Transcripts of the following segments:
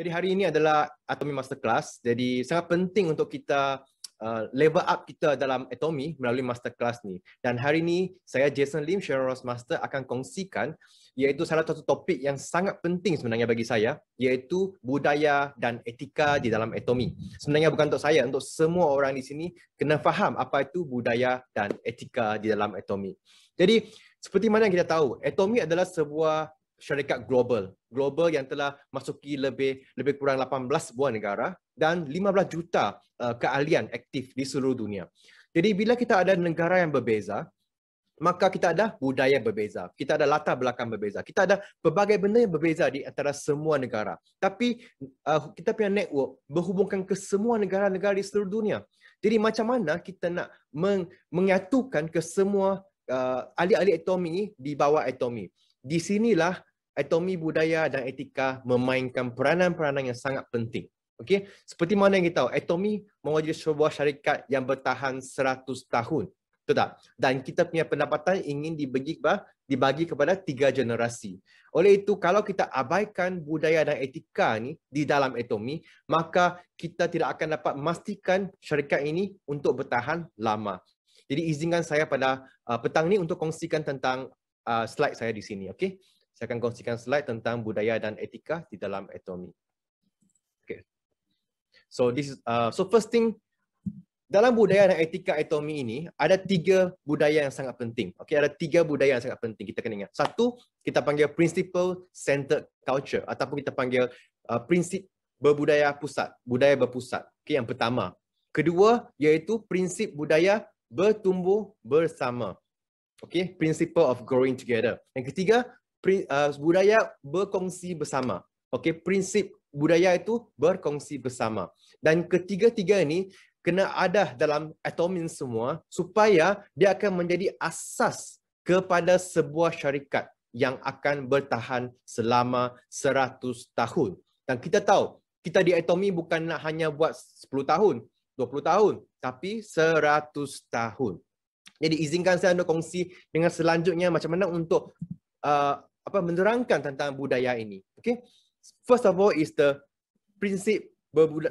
Jadi hari ini adalah Atomy Masterclass. Jadi sangat penting untuk kita uh, level up kita dalam Atomy melalui Masterclass ni. Dan hari ini saya Jason Lim, Sharon Ross Master akan kongsikan iaitu salah satu topik yang sangat penting sebenarnya bagi saya iaitu budaya dan etika di dalam Atomy. Sebenarnya bukan untuk saya, untuk semua orang di sini kena faham apa itu budaya dan etika di dalam Atomy. Jadi seperti mana kita tahu, Atomy adalah sebuah syarikat global global yang telah masuki lebih lebih kurang 18 buah negara dan 15 juta uh, keahlian aktif di seluruh dunia. Jadi bila kita ada negara yang berbeza, maka kita ada budaya berbeza, kita ada latar belakang berbeza, kita ada pelbagai benda yang berbeza di antara semua negara. Tapi uh, kita punya network berhubungkan ke semua negara-negara di seluruh dunia. Jadi macam mana kita nak meng- menyatukan ke semua uh, ahli-ahli atomi di bawah atomi? Di sinilah Etomi budaya dan etika memainkan peranan-peranan yang sangat penting. Okey, seperti mana yang kita tahu, etomi mewajibkan sebuah syarikat yang bertahan 100 tahun. Betul tak? Dan kita punya pendapatan ingin dibagi, dibagi kepada tiga generasi. Oleh itu, kalau kita abaikan budaya dan etika ni di dalam etomi, maka kita tidak akan dapat memastikan syarikat ini untuk bertahan lama. Jadi izinkan saya pada uh, petang ni untuk kongsikan tentang uh, slide saya di sini. Okey saya akan kongsikan slide tentang budaya dan etika di dalam atomi. Okay. So this uh, so first thing dalam budaya dan etika atomi ini ada tiga budaya yang sangat penting. Okay, ada tiga budaya yang sangat penting kita kena ingat. Satu kita panggil principle centered culture ataupun kita panggil uh, prinsip berbudaya pusat, budaya berpusat. Okay, yang pertama. Kedua iaitu prinsip budaya bertumbuh bersama. Okay, principle of growing together. Yang ketiga, Uh, budaya berkongsi bersama. Okey, prinsip budaya itu berkongsi bersama. Dan ketiga-tiga ini kena ada dalam atomin semua supaya dia akan menjadi asas kepada sebuah syarikat yang akan bertahan selama 100 tahun. Dan kita tahu, kita di Atomi bukan nak hanya buat 10 tahun, 20 tahun, tapi 100 tahun. Jadi izinkan saya untuk kongsi dengan selanjutnya macam mana untuk uh, apa menerangkan tentang budaya ini. Okay, first of all is the prinsip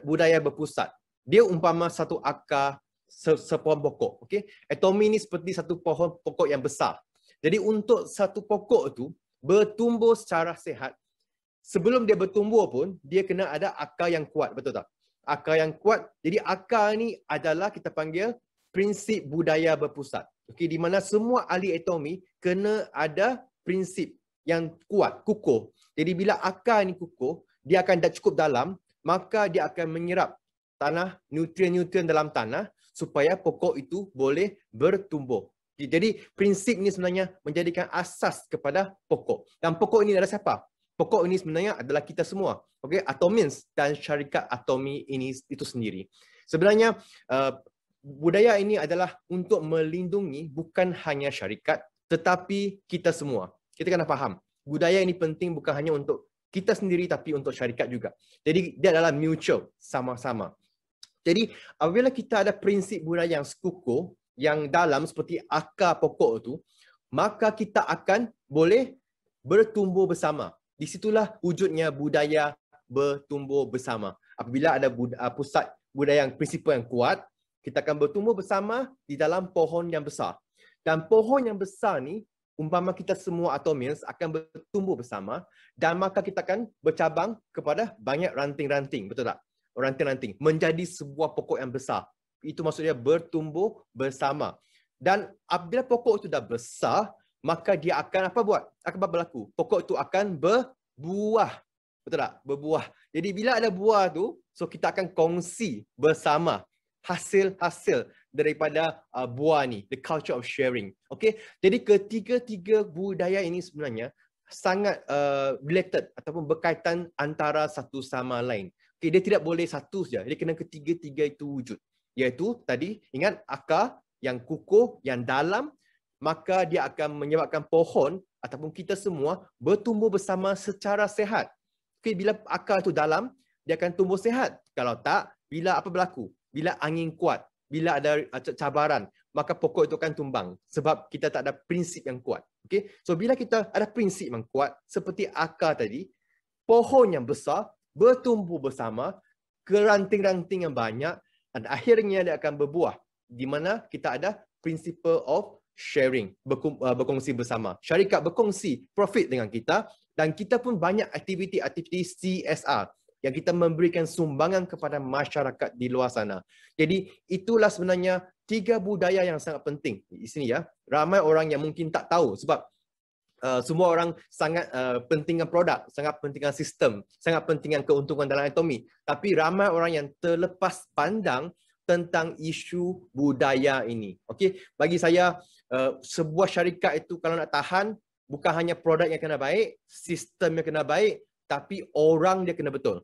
budaya berpusat. Dia umpama satu akar sepohon pokok. Okay, atomi ini seperti satu pohon pokok yang besar. Jadi untuk satu pokok itu bertumbuh secara sehat, sebelum dia bertumbuh pun dia kena ada akar yang kuat, betul tak? Akar yang kuat. Jadi akar ni adalah kita panggil prinsip budaya berpusat. Okay, di mana semua ahli atomi kena ada prinsip yang kuat, kukuh. Jadi bila akar ni kukuh, dia akan dah cukup dalam, maka dia akan menyerap tanah, nutrien-nutrien dalam tanah supaya pokok itu boleh bertumbuh. Jadi prinsip ini sebenarnya menjadikan asas kepada pokok. Dan pokok ini adalah siapa? Pokok ini sebenarnya adalah kita semua. Okay? Atomins dan syarikat atomi ini itu sendiri. Sebenarnya uh, budaya ini adalah untuk melindungi bukan hanya syarikat tetapi kita semua kita kena faham budaya ini penting bukan hanya untuk kita sendiri tapi untuk syarikat juga. Jadi dia adalah mutual sama-sama. Jadi apabila kita ada prinsip budaya yang sekuku yang dalam seperti akar pokok itu, maka kita akan boleh bertumbuh bersama. Di situlah wujudnya budaya bertumbuh bersama. Apabila ada budaya, uh, pusat budaya yang prinsip yang kuat, kita akan bertumbuh bersama di dalam pohon yang besar. Dan pohon yang besar ni umpama kita semua atomils akan bertumbuh bersama dan maka kita akan bercabang kepada banyak ranting-ranting betul tak oh, ranting-ranting menjadi sebuah pokok yang besar itu maksudnya bertumbuh bersama dan apabila pokok itu dah besar maka dia akan apa buat akan berlaku pokok itu akan berbuah betul tak berbuah jadi bila ada buah tu so kita akan kongsi bersama hasil-hasil daripada uh, buah ni the culture of sharing Okay, jadi ketiga-tiga budaya ini sebenarnya sangat uh, related ataupun berkaitan antara satu sama lain Okay, dia tidak boleh satu saja dia kena ketiga-tiga itu wujud iaitu tadi ingat akar yang kukuh yang dalam maka dia akan menyebabkan pohon ataupun kita semua bertumbuh bersama secara sehat Okay, bila akar tu dalam dia akan tumbuh sehat kalau tak bila apa berlaku bila angin kuat bila ada ah, cabaran maka pokok itu akan tumbang sebab kita tak ada prinsip yang kuat okey so bila kita ada prinsip yang kuat seperti akar tadi pohon yang besar bertumbuh bersama keranting-ranting yang banyak dan akhirnya dia akan berbuah di mana kita ada principle of sharing ah, berkongsi bersama syarikat berkongsi profit dengan kita dan kita pun banyak aktiviti-aktiviti CSR yang kita memberikan sumbangan kepada masyarakat di luar sana. Jadi itulah sebenarnya tiga budaya yang sangat penting di sini ya. Ramai orang yang mungkin tak tahu sebab Uh, semua orang sangat uh, pentingkan produk, sangat pentingkan sistem, sangat pentingkan keuntungan dalam ekonomi. Tapi ramai orang yang terlepas pandang tentang isu budaya ini. Okey, bagi saya uh, sebuah syarikat itu kalau nak tahan bukan hanya produk yang kena baik, sistem yang kena baik, tapi orang dia kena betul.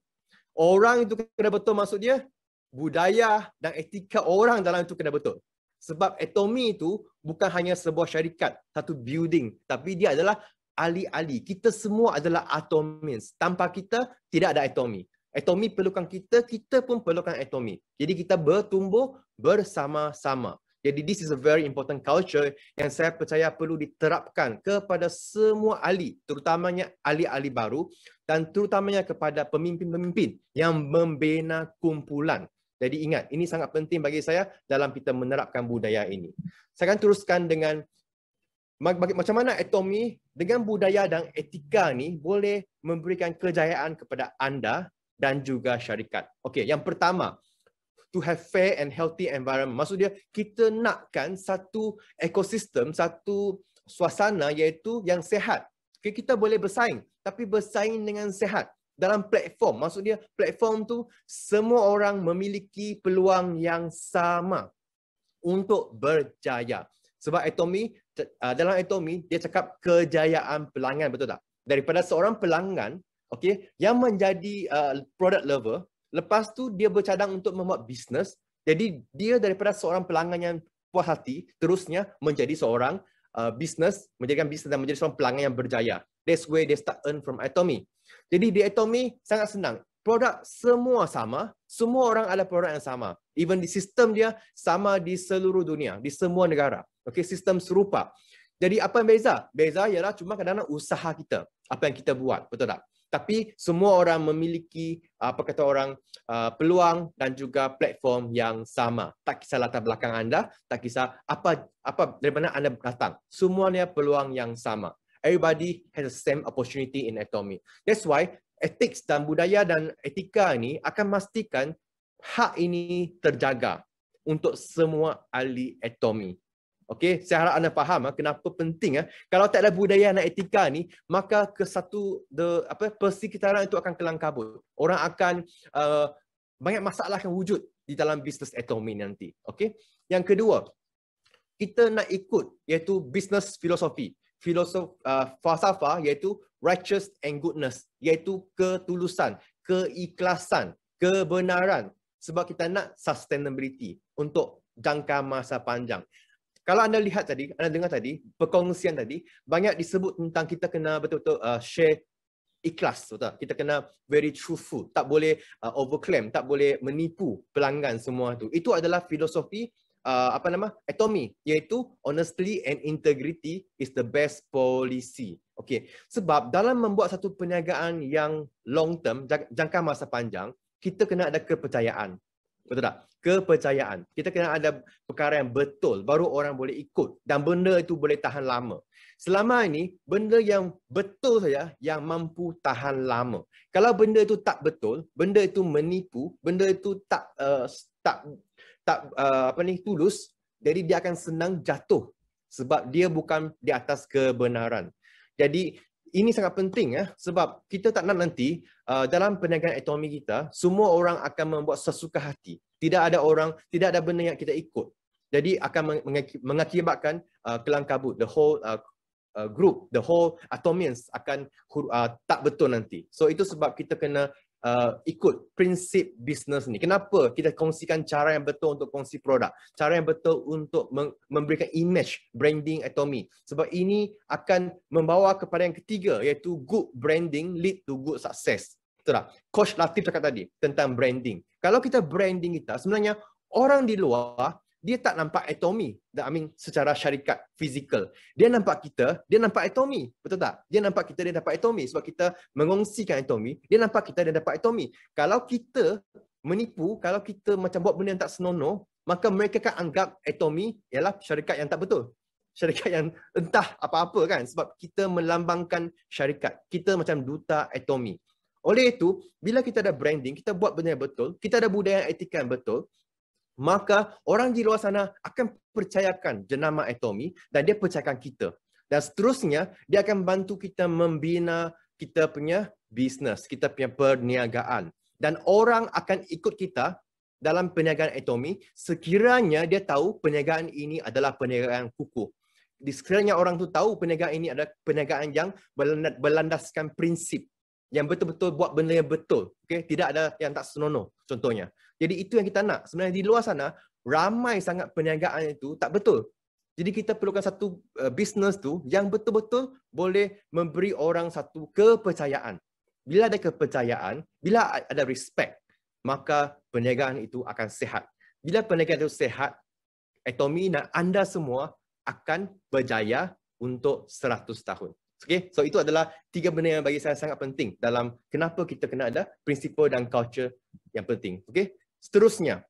Orang itu kena betul maksudnya budaya dan etika orang dalam itu kena betul. Sebab Atomi itu bukan hanya sebuah syarikat, satu building. Tapi dia adalah ahli-ahli. Kita semua adalah atomis. Tanpa kita, tidak ada Atomi. Atomi perlukan kita, kita pun perlukan Atomi. Jadi kita bertumbuh bersama-sama. Jadi this is a very important culture yang saya percaya perlu diterapkan kepada semua ahli, terutamanya ahli-ahli baru dan terutamanya kepada pemimpin-pemimpin yang membina kumpulan. Jadi ingat, ini sangat penting bagi saya dalam kita menerapkan budaya ini. Saya akan teruskan dengan macam mana etomi dengan budaya dan etika ni boleh memberikan kejayaan kepada anda dan juga syarikat. Okey, yang pertama, to have fair and healthy environment. Maksud dia kita nakkan satu ekosistem, satu suasana iaitu yang sehat. Okay, kita boleh bersaing tapi bersaing dengan sehat dalam platform. Maksudnya platform tu semua orang memiliki peluang yang sama untuk berjaya. Sebab Atomy, uh, dalam Atomy dia cakap kejayaan pelanggan betul tak? Daripada seorang pelanggan okay, yang menjadi uh, product lover lepas tu dia bercadang untuk membuat bisnes jadi dia daripada seorang pelanggan yang puas hati terusnya menjadi seorang uh, business menjadikan business dan menjadi seorang pelanggan yang berjaya. That's where they start earn from Atomy. Jadi di Atomy sangat senang. Produk semua sama, semua orang ada produk yang sama. Even di sistem dia sama di seluruh dunia, di semua negara. Okay, sistem serupa. Jadi apa yang beza? Beza ialah cuma kadang-kadang usaha kita, apa yang kita buat, betul tak? tapi semua orang memiliki ah, apa kata orang ah, peluang dan juga platform yang sama tak kisah latar belakang anda tak kisah apa apa dari mana anda datang semuanya peluang yang sama everybody has the same opportunity in atomic that's why ethics dan budaya dan etika ini akan memastikan hak ini terjaga untuk semua ahli atomic Okey, saya harap anda faham ha, kenapa penting eh. Ha. Kalau tak ada budaya dan etika ni, maka ke satu the apa persekitaran itu akan kelang kabut. Orang akan uh, banyak masalah akan wujud di dalam bisnes ekonomi nanti. Okey. Yang kedua, kita nak ikut iaitu bisnes filosofi. Filosof uh, falsafah iaitu righteous and goodness, iaitu ketulusan, keikhlasan, kebenaran sebab kita nak sustainability untuk jangka masa panjang kalau anda lihat tadi, anda dengar tadi, perkongsian tadi, banyak disebut tentang kita kena betul-betul uh, share ikhlas. Betul? Kita kena very truthful. Tak boleh uh, overclaim. Tak boleh menipu pelanggan semua tu. Itu adalah filosofi uh, apa nama? Atomi. Iaitu honestly and integrity is the best policy. Okay. Sebab dalam membuat satu perniagaan yang long term, jangka masa panjang, kita kena ada kepercayaan. Betul tak? Kepercayaan. Kita kena ada perkara yang betul baru orang boleh ikut dan benda itu boleh tahan lama. Selama ini benda yang betul saja yang mampu tahan lama. Kalau benda itu tak betul, benda itu menipu, benda itu tak uh, tak tak uh, apa ni tulus, jadi dia akan senang jatuh sebab dia bukan di atas kebenaran. Jadi ini sangat penting ya sebab kita tak nak nanti uh, dalam perniagaan ekonomi kita semua orang akan membuat sesuka hati. Tidak ada orang, tidak ada benda yang kita ikut. Jadi akan mengakibatkan uh, kelangkabut the whole uh, uh, group, the whole atomians akan uh, tak betul nanti. So itu sebab kita kena uh, ikut prinsip bisnes ni. Kenapa kita kongsikan cara yang betul untuk kongsi produk, cara yang betul untuk memberikan image, branding atomi. Sebab ini akan membawa kepada yang ketiga iaitu good branding lead to good success. Betul tak? Coach Latif cakap tadi tentang branding. Kalau kita branding kita, sebenarnya orang di luar dia tak nampak atomi. I mean secara syarikat fizikal. Dia nampak kita, dia nampak atomi. Betul tak? Dia nampak kita, dia dapat atomi. Sebab kita mengongsikan atomi, dia nampak kita, dia dapat atomi. Kalau kita menipu, kalau kita macam buat benda yang tak senonoh, maka mereka akan anggap atomi ialah syarikat yang tak betul. Syarikat yang entah apa-apa kan. Sebab kita melambangkan syarikat. Kita macam duta atomi. Oleh itu, bila kita ada branding, kita buat benda yang betul, kita ada budaya etika yang betul, maka orang di luar sana akan percayakan jenama atomi dan dia percayakan kita. Dan seterusnya, dia akan bantu kita membina kita punya bisnes, kita punya perniagaan. Dan orang akan ikut kita dalam perniagaan atomi sekiranya dia tahu perniagaan ini adalah perniagaan kukuh. Sekiranya orang tu tahu perniagaan ini adalah perniagaan yang berlandaskan prinsip yang betul-betul buat benda yang betul. Okay? Tidak ada yang tak senonoh contohnya. Jadi itu yang kita nak. Sebenarnya di luar sana, ramai sangat perniagaan itu tak betul. Jadi kita perlukan satu uh, eh, bisnes tu yang betul-betul boleh memberi orang satu kepercayaan. Bila ada kepercayaan, bila ada respect, maka perniagaan itu akan sehat. Bila perniagaan itu sehat, ekonomi dan anda semua akan berjaya untuk 100 tahun. Okay, so itu adalah tiga benda yang bagi saya sangat penting dalam kenapa kita kena ada prinsipal dan culture yang penting. Okay, seterusnya.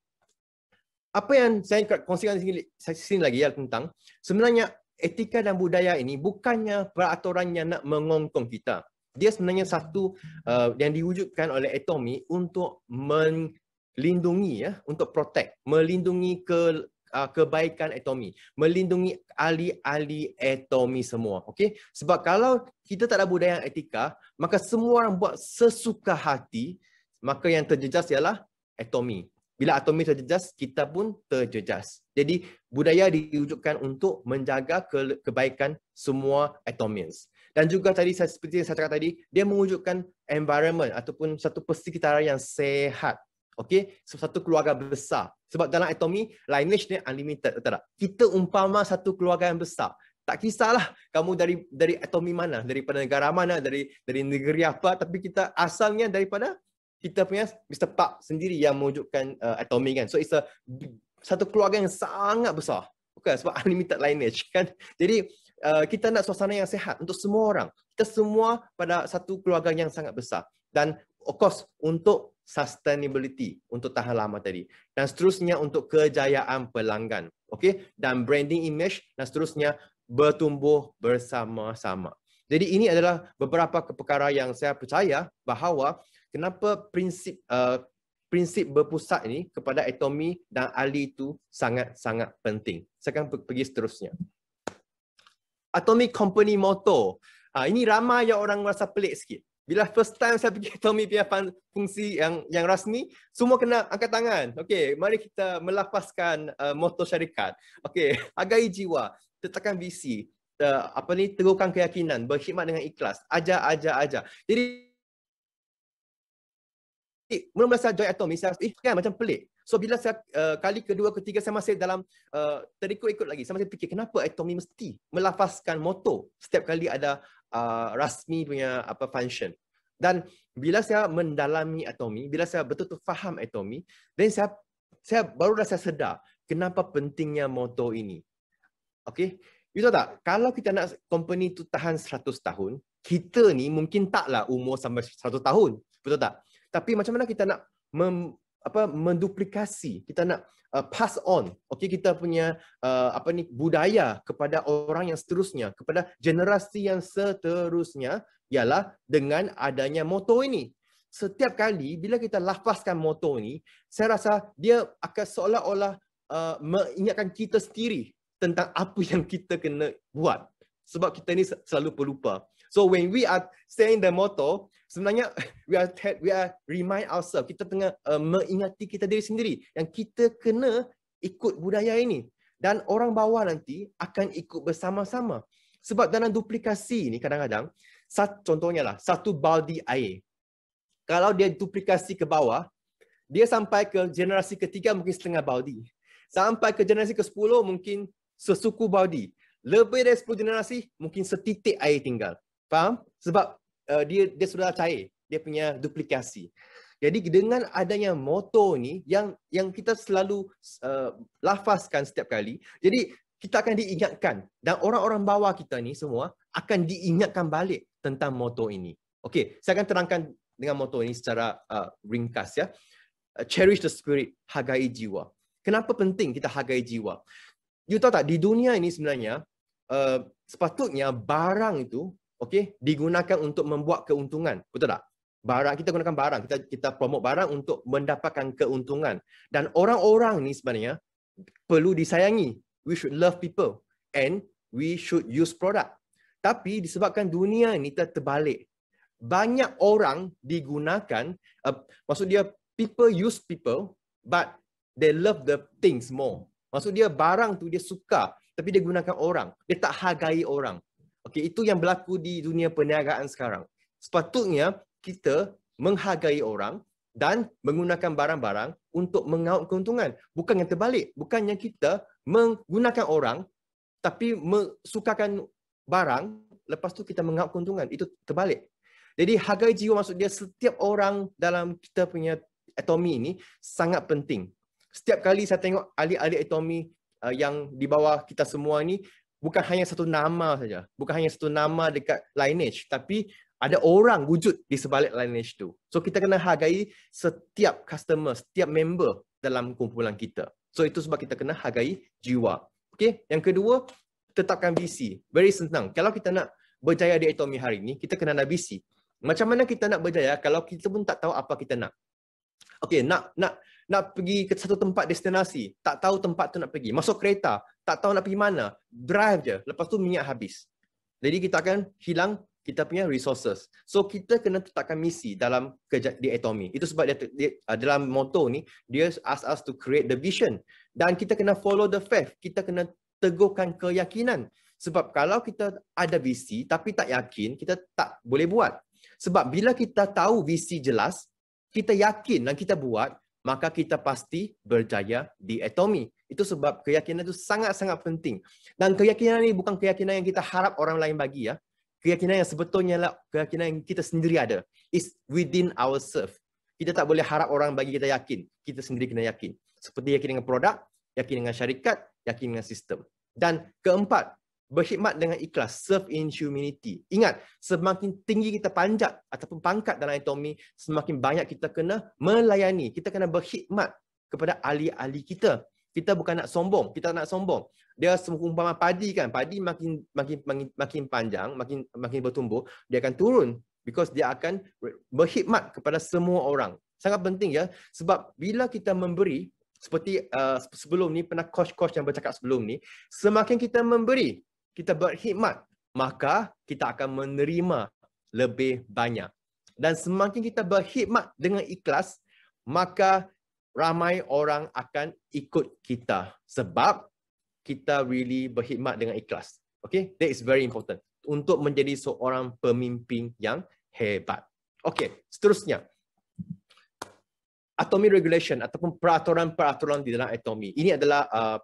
Apa yang saya nak kongsikan sini, sini lagi ya tentang sebenarnya etika dan budaya ini bukannya peraturan yang nak mengongkong kita. Dia sebenarnya satu uh, yang diwujudkan oleh etomi untuk melindungi ya, untuk protect, melindungi ke, uh, kebaikan atomi, melindungi ahli-ahli atomi semua. Okey? Sebab kalau kita tak ada budaya yang etika, maka semua orang buat sesuka hati, maka yang terjejas ialah atomi. Bila atomi terjejas, kita pun terjejas. Jadi budaya diwujudkan untuk menjaga ke- kebaikan semua atomians. Dan juga tadi seperti yang saya cakap tadi, dia mewujudkan environment ataupun satu persekitaran yang sehat Okey, so satu keluarga besar. Sebab dalam atomi, lineage ni unlimited, betul tak? Kita umpama satu keluarga yang besar. Tak kisahlah kamu dari dari atomi mana, daripada negara mana, dari dari negeri apa, tapi kita asalnya daripada kita punya Mr. Park sendiri yang mewujudkan uh, atomi kan. So it's a satu keluarga yang sangat besar. Bukan sebab unlimited lineage kan. Jadi uh, kita nak suasana yang sehat untuk semua orang. Kita semua pada satu keluarga yang sangat besar. Dan of course untuk sustainability untuk tahan lama tadi dan seterusnya untuk kejayaan pelanggan okay? dan branding image dan seterusnya bertumbuh bersama-sama jadi ini adalah beberapa perkara yang saya percaya bahawa kenapa prinsip uh, prinsip berpusat ini kepada Atomi dan Ali itu sangat-sangat penting saya akan pergi seterusnya Atomic company motto uh, ah, ini ramai yang orang merasa pelik sikit bila first time saya pergi Tommy punya fungsi yang yang rasmi, semua kena angkat tangan. Okey, mari kita melafazkan uh, moto syarikat. Okey, agai jiwa, tetapkan visi, uh, apa ni teguhkan keyakinan, berkhidmat dengan ikhlas, ajar ajar ajar. Jadi mula-mula saya join Atomi, saya eh, kan, macam pelik. So bila saya uh, kali kedua, ketiga saya masih dalam uh, terikut-ikut lagi. Saya masih fikir kenapa Atomi mesti melafazkan motor setiap kali ada uh, rasmi punya apa function. Dan bila saya mendalami atomi, bila saya betul-betul faham atomi, then saya saya baru dah saya sedar kenapa pentingnya motor ini. Okey. Itu tak? Kalau kita nak company tu tahan 100 tahun, kita ni mungkin taklah umur sampai 100 tahun. Betul tak? Tapi macam mana kita nak mem, apa menduplikasi, kita nak Uh, pass on okey kita punya uh, apa ni budaya kepada orang yang seterusnya kepada generasi yang seterusnya ialah dengan adanya moto ini setiap kali bila kita lafazkan moto ini saya rasa dia akan seolah-olah uh, mengingatkan kita sendiri tentang apa yang kita kena buat sebab kita ni selalu pelupa. So when we are saying the motto, sebenarnya we are we are remind ourselves kita tengah uh, mengingati kita diri sendiri yang kita kena ikut budaya ini dan orang bawah nanti akan ikut bersama-sama. Sebab dalam duplikasi ini kadang-kadang satu contohnya lah satu baldi air. Kalau dia duplikasi ke bawah, dia sampai ke generasi ketiga mungkin setengah baldi. Sampai ke generasi ke-10 mungkin sesuku baldi. Lebih dari 10 generasi mungkin setitik air tinggal. Faham? Sebab uh, dia dia sudah cair. Dia punya duplikasi. Jadi dengan adanya motor ni yang yang kita selalu uh, lafazkan setiap kali. Jadi kita akan diingatkan dan orang-orang bawah kita ni semua akan diingatkan balik tentang motor ini. Okey, saya akan terangkan dengan motor ini secara uh, ringkas ya. Uh, cherish the spirit, hargai jiwa. Kenapa penting kita hargai jiwa? You tahu tak di dunia ini sebenarnya uh, sepatutnya barang itu okey digunakan untuk membuat keuntungan betul tak barang kita gunakan barang kita kita promote barang untuk mendapatkan keuntungan dan orang-orang ni sebenarnya perlu disayangi we should love people and we should use product tapi disebabkan dunia ni terbalik banyak orang digunakan uh, maksud dia people use people but they love the things more maksud dia barang tu dia suka tapi dia gunakan orang dia tak hargai orang Okey, itu yang berlaku di dunia perniagaan sekarang. Sepatutnya kita menghargai orang dan menggunakan barang-barang untuk mengaut keuntungan. Bukan yang terbalik. Bukannya kita menggunakan orang tapi sukakan barang lepas tu kita mengaut keuntungan. Itu terbalik. Jadi hargai jiwa maksud dia setiap orang dalam kita punya atomi ini sangat penting. Setiap kali saya tengok ahli-ahli atomi uh, yang di bawah kita semua ni bukan hanya satu nama saja bukan hanya satu nama dekat lineage tapi ada orang wujud di sebalik lineage tu so kita kena hargai setiap customer setiap member dalam kumpulan kita so itu sebab kita kena hargai jiwa okey yang kedua tetapkan visi very senang kalau kita nak berjaya di Atomi hari ini kita kena ada visi macam mana kita nak berjaya kalau kita pun tak tahu apa kita nak okey nak nak nak pergi ke satu tempat destinasi, tak tahu tempat tu nak pergi. Masuk kereta, tak tahu nak pergi mana. Drive je. Lepas tu minyak habis. Jadi kita akan hilang kita punya resources. So kita kena tetapkan misi dalam kerja di Atomy. Itu sebab dia, dia uh, dalam motto ni, dia ask us to create the vision. Dan kita kena follow the faith. Kita kena teguhkan keyakinan. Sebab kalau kita ada visi tapi tak yakin, kita tak boleh buat. Sebab bila kita tahu visi jelas, kita yakin dan kita buat, maka kita pasti berjaya di atomi. Itu sebab keyakinan itu sangat-sangat penting. Dan keyakinan ini bukan keyakinan yang kita harap orang lain bagi ya. Keyakinan yang sebetulnya lah keyakinan yang kita sendiri ada. is within our self Kita tak boleh harap orang bagi kita yakin. Kita sendiri kena yakin. Seperti yakin dengan produk, yakin dengan syarikat, yakin dengan sistem. Dan keempat, berkhidmat dengan ikhlas, serve in humility. Ingat, semakin tinggi kita panjat ataupun pangkat dalam atomi, semakin banyak kita kena melayani, kita kena berkhidmat kepada ahli-ahli kita. Kita bukan nak sombong, kita nak sombong. Dia seumpama padi kan, padi makin makin makin, makin panjang, makin makin bertumbuh, dia akan turun because dia akan berkhidmat kepada semua orang. Sangat penting ya, sebab bila kita memberi, seperti uh, sebelum ni pernah coach-coach yang bercakap sebelum ni, semakin kita memberi, kita berkhidmat, maka kita akan menerima lebih banyak. Dan semakin kita berkhidmat dengan ikhlas, maka ramai orang akan ikut kita sebab kita really berkhidmat dengan ikhlas. Okay, that is very important untuk menjadi seorang pemimpin yang hebat. Okay, seterusnya. Atomic regulation ataupun peraturan-peraturan di dalam atomi. Ini adalah uh,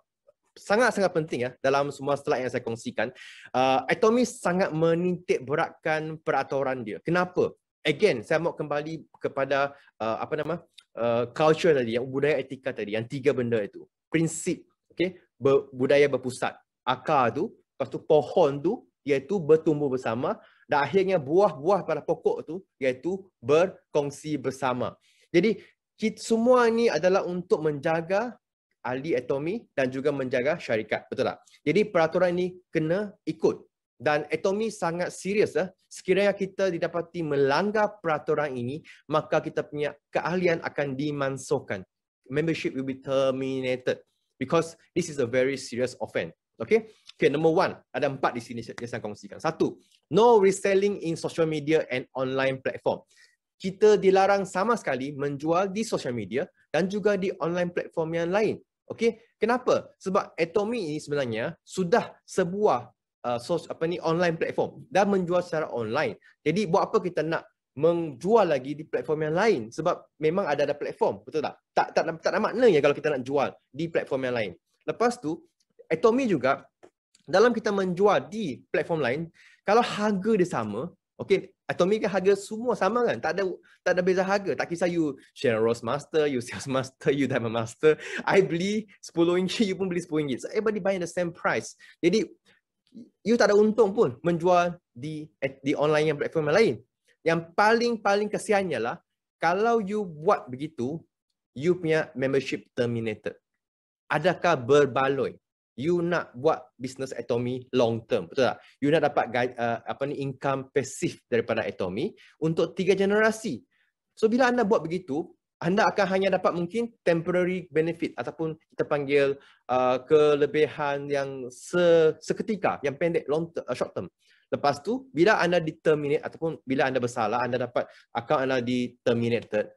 sangat-sangat penting ya dalam semua slide yang saya kongsikan. Uh, ah, Atomis sangat menitik beratkan peraturan dia. Kenapa? Again, saya mau kembali kepada uh, apa nama uh, culture tadi, yang budaya etika tadi, yang tiga benda itu. Prinsip, okay? Ber, budaya berpusat. Akar tu, lepas tu pohon tu, iaitu bertumbuh bersama. Dan akhirnya buah-buah pada pokok tu, iaitu berkongsi bersama. Jadi, semua ini adalah untuk menjaga ahli atomi dan juga menjaga syarikat. Betul tak? Jadi peraturan ini kena ikut. Dan atomi sangat serius. Eh? Sekiranya kita didapati melanggar peraturan ini, maka kita punya keahlian akan dimansuhkan. Membership will be terminated. Because this is a very serious offense. Okay? Okay, number one. Ada empat di sini yang saya kongsikan. Satu, no reselling in social media and online platform. Kita dilarang sama sekali menjual di social media dan juga di online platform yang lain. Okey, kenapa? Sebab Atomy ini sebenarnya sudah sebuah uh, source apa ni online platform dan menjual secara online. Jadi buat apa kita nak menjual lagi di platform yang lain? Sebab memang ada ada platform, betul tak? Tak tak tak, tak ada ya kalau kita nak jual di platform yang lain. Lepas tu Atomy juga dalam kita menjual di platform lain, kalau harga dia sama, okey, Atomic kan harga semua sama kan? Tak ada tak ada beza harga. Tak kisah you share Rose Master, you Sales Master, you Diamond Master. I beli 10 inci, you pun beli 10 inci. So everybody buy the same price. Jadi you tak ada untung pun menjual di eh, di online yang platform yang lain. Yang paling-paling kesiannya lah kalau you buat begitu, you punya membership terminated. Adakah berbaloi? you nak buat business atomy long term betul tak you nak dapat uh, apa ni income passive daripada atomy untuk tiga generasi so bila anda buat begitu anda akan hanya dapat mungkin temporary benefit ataupun kita panggil uh, kelebihan yang se- seketika yang pendek long term, uh, short term lepas tu bila anda terminate ataupun bila anda bersalah anda dapat akaun anda di terminated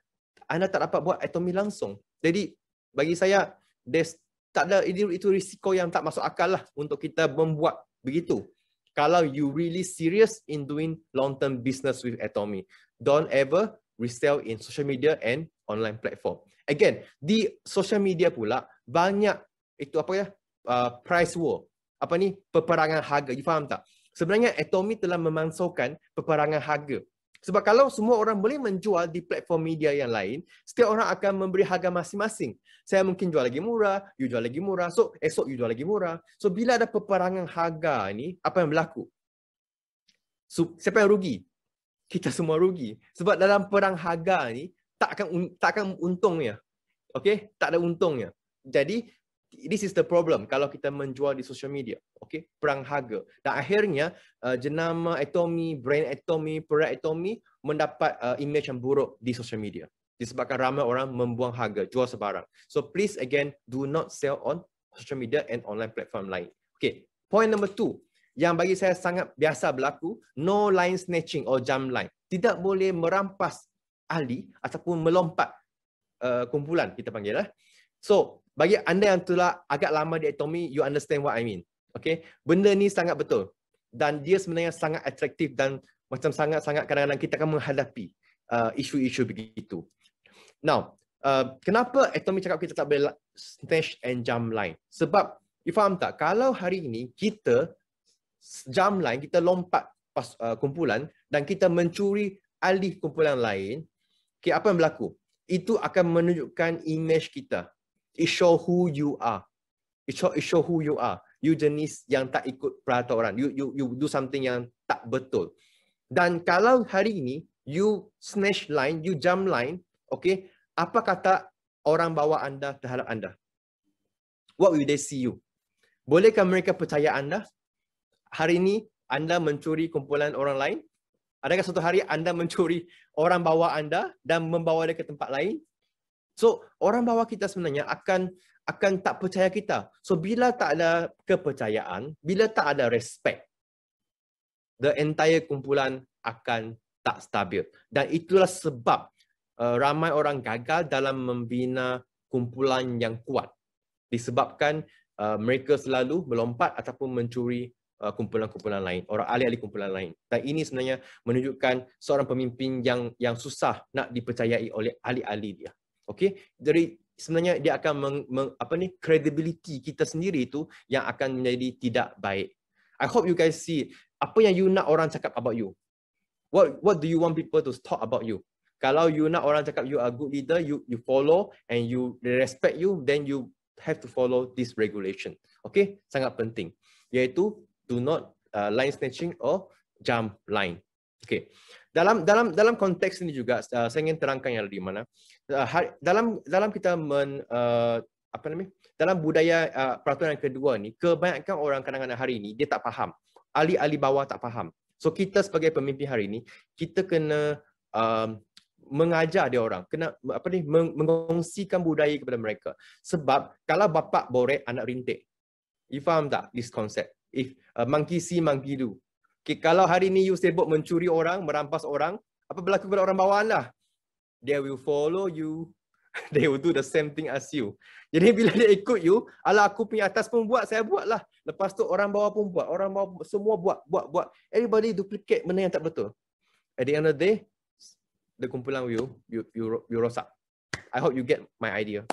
anda tak dapat buat atomy langsung jadi bagi saya there's taklah ini itu risiko yang tak masuk akal lah untuk kita membuat begitu. Kalau you really serious in doing long term business with Atomy, don't ever resell in social media and online platform. Again, di social media pula banyak itu apa ya? Uh, price war. Apa ni? Peperangan harga. You faham tak? Sebenarnya Atomy telah memansuhkan peperangan harga sebab kalau semua orang boleh menjual di platform media yang lain, setiap orang akan memberi harga masing-masing. Saya mungkin jual lagi murah, you jual lagi murah, so esok you jual lagi murah. So bila ada peperangan harga ini, apa yang berlaku? So, siapa yang rugi? Kita semua rugi. Sebab dalam perang harga ini tak akan, tak akan untungnya. Okay? Tak ada untungnya. Jadi this is the problem kalau kita menjual di social media. Okay, perang harga. Dan akhirnya uh, jenama atomi, brand atomi, perat atomi mendapat uh, image yang buruk di social media. Disebabkan ramai orang membuang harga, jual sebarang. So please again, do not sell on social media and online platform lain. Okay, point number two. Yang bagi saya sangat biasa berlaku, no line snatching or jump line. Tidak boleh merampas ahli ataupun melompat uh, kumpulan kita panggil. Eh. So, bagi anda yang telah agak lama di atomi, you understand what I mean. Okay, benda ni sangat betul. Dan dia sebenarnya sangat atraktif dan macam sangat-sangat kadang-kadang kita akan menghadapi uh, isu-isu uh, begitu. Now, uh, kenapa atomi cakap kita tak boleh snatch and jump line? Sebab, you faham tak? Kalau hari ini kita jump line, kita lompat pas, uh, kumpulan dan kita mencuri alih kumpulan lain, okay, apa yang berlaku? Itu akan menunjukkan image kita. It show who you are. It show it show who you are. You jenis yang tak ikut peraturan. You you you do something yang tak betul. Dan kalau hari ini you snatch line, you jump line, okay? Apa kata orang bawa anda terhadap anda? What will they see you? Bolehkah mereka percaya anda? Hari ini anda mencuri kumpulan orang lain? Adakah suatu hari anda mencuri orang bawa anda dan membawa dia ke tempat lain? So orang bawah kita sebenarnya akan akan tak percaya kita. So bila tak ada kepercayaan, bila tak ada respect, the entire kumpulan akan tak stabil. Dan itulah sebab uh, ramai orang gagal dalam membina kumpulan yang kuat. Disebabkan uh, mereka selalu melompat ataupun mencuri uh, kumpulan-kumpulan lain, orang ahli-ahli kumpulan lain. Dan ini sebenarnya menunjukkan seorang pemimpin yang yang susah nak dipercayai oleh ahli-ahli dia. Okey, dari sebenarnya dia akan meng, meng, apa ni credibility kita sendiri itu yang akan menjadi tidak baik. I hope you guys see apa yang you nak orang cakap about you. What what do you want people to talk about you? Kalau you nak orang cakap you are good leader, you you follow and you respect you, then you have to follow this regulation. Okay, sangat penting. Yaitu do not uh, line snatching or jump line. Okay dalam dalam dalam konteks ini juga uh, saya ingin terangkan yang di mana uh, dalam dalam kita men uh, apa namanya dalam budaya peraturan yang kedua ni kebanyakan orang kadang-kadang hari ini dia tak faham ahli-ahli bawah tak faham so kita sebagai pemimpin hari ini kita kena um, mengajar dia orang kena apa ni mengongsikan budaya kepada mereka sebab kalau bapak borek anak rintik you faham tak this concept if uh, monkey see monkey do Okay, kalau hari ni you sibuk mencuri orang, merampas orang, apa berlaku kepada orang bawaan lah? They will follow you. They will do the same thing as you. Jadi bila dia ikut you, ala aku punya atas pun buat, saya buat lah. Lepas tu orang bawah pun buat. Orang bawah semua buat, buat, buat. Everybody duplicate benda yang tak betul. At the end of the day, the kumpulan you, you, you, you rosak. I hope you get my idea.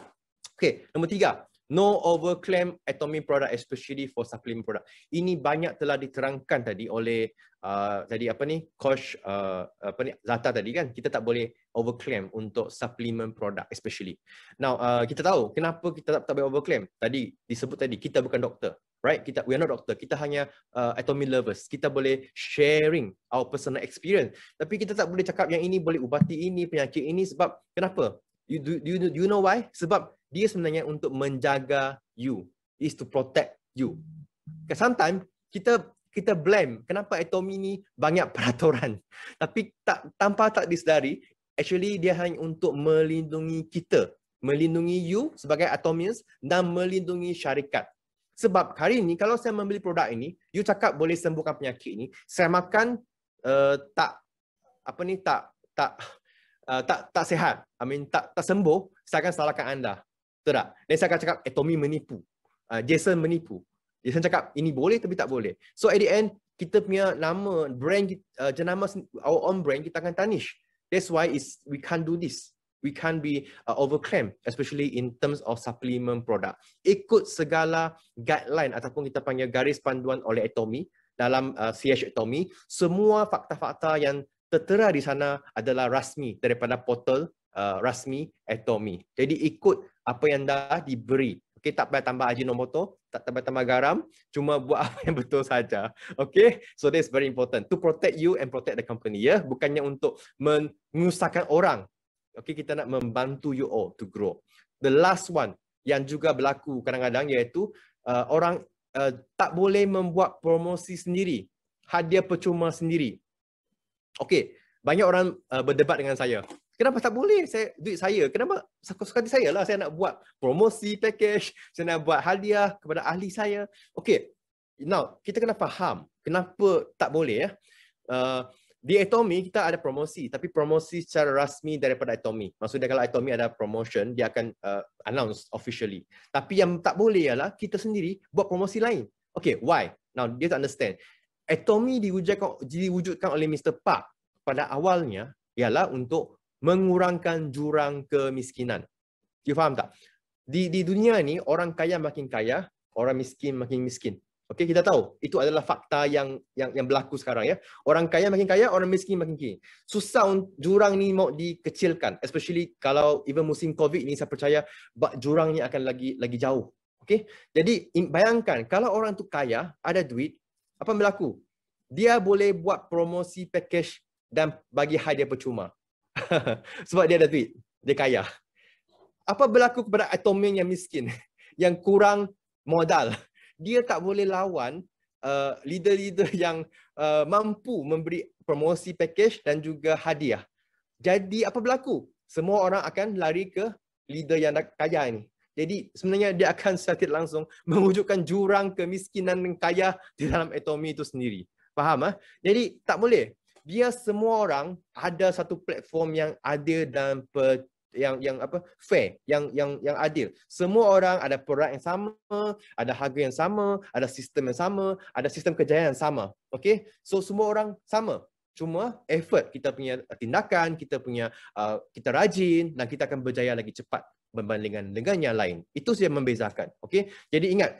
Okay, nombor tiga. No overclaim atomic product especially for supplement product. Ini banyak telah diterangkan tadi oleh uh, tadi apa ni? Kosh uh, apa ni? Zata tadi kan. Kita tak boleh overclaim untuk supplement product especially. Now, uh, kita tahu kenapa kita tak, tak boleh overclaim. Tadi disebut tadi kita bukan doktor. Right? Kita we are not doctor. Kita hanya uh, atomic lovers. Kita boleh sharing our personal experience. Tapi kita tak boleh cakap yang ini boleh ubati ini penyakit ini sebab kenapa? You do, do, you, do you know why? Sebab dia sebenarnya untuk menjaga you. Is to protect you. Because sometimes kita kita blame kenapa Atomi ni banyak peraturan. Tapi tak tanpa tak disedari, actually dia hanya untuk melindungi kita. Melindungi you sebagai atomis dan melindungi syarikat. Sebab hari ini kalau saya membeli produk ini, you cakap boleh sembuhkan penyakit ini, saya makan uh, tak apa ni tak tak uh, tak tak sihat, I mean tak tak sembuh, saya akan salahkan anda. Betul tak? Dan saya akan cakap Atomi eh, menipu. Uh, Jason menipu. Jason cakap ini boleh tapi tak boleh. So at the end kita punya nama brand uh, jenama our own brand kita akan tarnish. That's why is we can't do this. We can't be uh, overclaim especially in terms of supplement product. Ikut segala guideline ataupun kita panggil garis panduan oleh Atomi dalam uh, CH Atomi, semua fakta-fakta yang tertera di sana adalah rasmi daripada portal uh, rasmi Atomy. Jadi ikut apa yang dah diberi. Okey, tak payah tambah aji ajinomoto, tak payah tambah garam, cuma buat apa yang betul saja. Okey, so this very important. To protect you and protect the company, ya. Yeah? Bukannya untuk mengusahakan orang. Okey, kita nak membantu you all to grow. The last one yang juga berlaku kadang-kadang iaitu uh, orang uh, tak boleh membuat promosi sendiri. Hadiah percuma sendiri. Okay, banyak orang uh, berdebat dengan saya. Kenapa tak boleh saya duit saya? Kenapa suka-suka saya lah saya nak buat promosi package, saya nak buat hadiah kepada ahli saya. Okay, Now, kita kena faham kenapa tak boleh ya. Uh, di Atomy kita ada promosi tapi promosi secara rasmi daripada Atomy. Maksudnya kalau Atomy ada promotion dia akan uh, announce officially. Tapi yang tak boleh ialah kita sendiri buat promosi lain. Okay, why? Now dia to understand. Atomi diwujudkan, diwujudkan oleh Mr. Park pada awalnya ialah untuk mengurangkan jurang kemiskinan. You faham tak? Di, di dunia ni orang kaya makin kaya, orang miskin makin miskin. Okey, kita tahu itu adalah fakta yang yang yang berlaku sekarang ya. Orang kaya makin kaya, orang miskin makin miskin. Susah untuk jurang ni mau dikecilkan, especially kalau even musim COVID ni saya percaya jurang ni akan lagi lagi jauh. Okey. Jadi bayangkan kalau orang tu kaya, ada duit, apa berlaku? Dia boleh buat promosi package dan bagi hadiah percuma. Sebab dia ada duit, dia kaya. Apa berlaku kepada atomic yang miskin, yang kurang modal? Dia tak boleh lawan uh, leader-leader yang uh, mampu memberi promosi package dan juga hadiah. Jadi apa berlaku? Semua orang akan lari ke leader yang kaya ini. Jadi sebenarnya dia akan secara langsung mewujudkan jurang kemiskinan dan kaya di dalam ekonomi itu sendiri. Faham? Eh? Jadi tak boleh. Biar semua orang ada satu platform yang adil dan per, yang yang apa fair yang yang yang adil semua orang ada produk yang sama ada harga yang sama ada sistem yang sama ada sistem kejayaan yang sama Okay, so semua orang sama cuma effort kita punya tindakan kita punya uh, kita rajin dan kita akan berjaya lagi cepat berbandingan dengan yang lain. Itu saja membezakan. Okey. Jadi ingat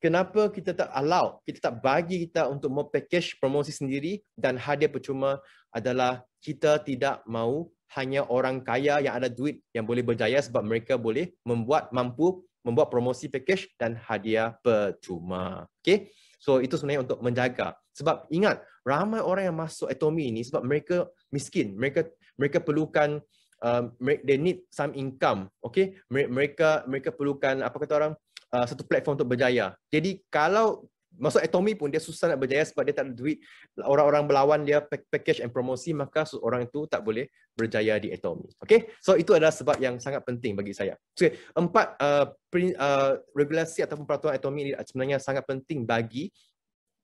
kenapa kita tak allow, kita tak bagi kita untuk mempackage promosi sendiri dan hadiah percuma adalah kita tidak mahu hanya orang kaya yang ada duit yang boleh berjaya sebab mereka boleh membuat mampu membuat promosi package dan hadiah percuma. Okey. So itu sebenarnya untuk menjaga. Sebab ingat ramai orang yang masuk Atomy ini sebab mereka miskin. Mereka mereka perlukan um, they need some income okay mereka mereka perlukan apa kata orang uh, satu platform untuk berjaya jadi kalau masuk atomi pun dia susah nak berjaya sebab dia tak ada duit orang-orang berlawan dia package and promosi maka orang itu tak boleh berjaya di atomi okay so itu adalah sebab yang sangat penting bagi saya so, empat uh, pre, uh, regulasi ataupun peraturan atomi ini sebenarnya sangat penting bagi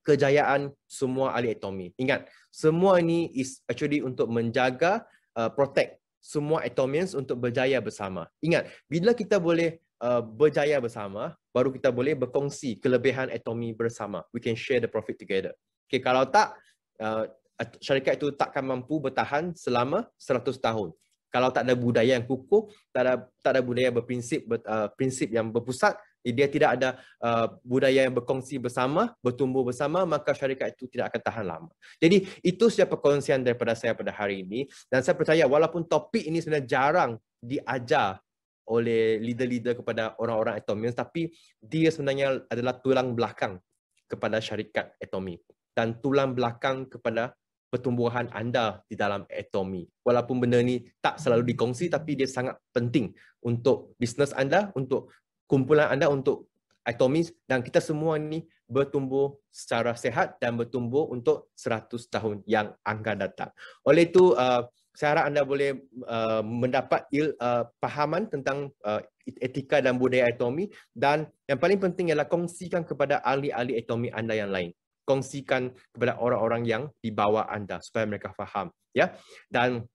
kejayaan semua ahli atomi. Ingat, semua ini is actually untuk menjaga, uh, protect semua atomians untuk berjaya bersama. Ingat, bila kita boleh uh, berjaya bersama, baru kita boleh berkongsi kelebihan atomi bersama. We can share the profit together. Okay, kalau tak, uh, syarikat itu takkan mampu bertahan selama 100 tahun. Kalau tak ada budaya yang kukuh, tak ada, tak ada budaya berprinsip ber, uh, prinsip yang berpusat, dia tidak ada uh, budaya yang berkongsi bersama, bertumbuh bersama, maka syarikat itu tidak akan tahan lama. Jadi itu sudah perkongsian daripada saya pada hari ini dan saya percaya walaupun topik ini sebenarnya jarang diajar oleh leader-leader kepada orang-orang Atomium tapi dia sebenarnya adalah tulang belakang kepada syarikat Atomi dan tulang belakang kepada pertumbuhan anda di dalam ekonomi. Walaupun benda ni tak selalu dikongsi tapi dia sangat penting untuk bisnes anda, untuk kumpulan anda untuk atomis dan kita semua ni bertumbuh secara sehat dan bertumbuh untuk 100 tahun yang akan datang. Oleh itu, uh, saya harap anda boleh uh, mendapat il, uh, pahaman tentang uh, etika dan budaya atomi dan yang paling penting ialah kongsikan kepada ahli-ahli atomi anda yang lain. Kongsikan kepada orang-orang yang di bawah anda supaya mereka faham. ya. Dan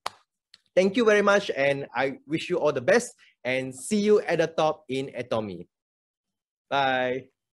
thank you very much and I wish you all the best. and see you at the top in Atomy. Bye.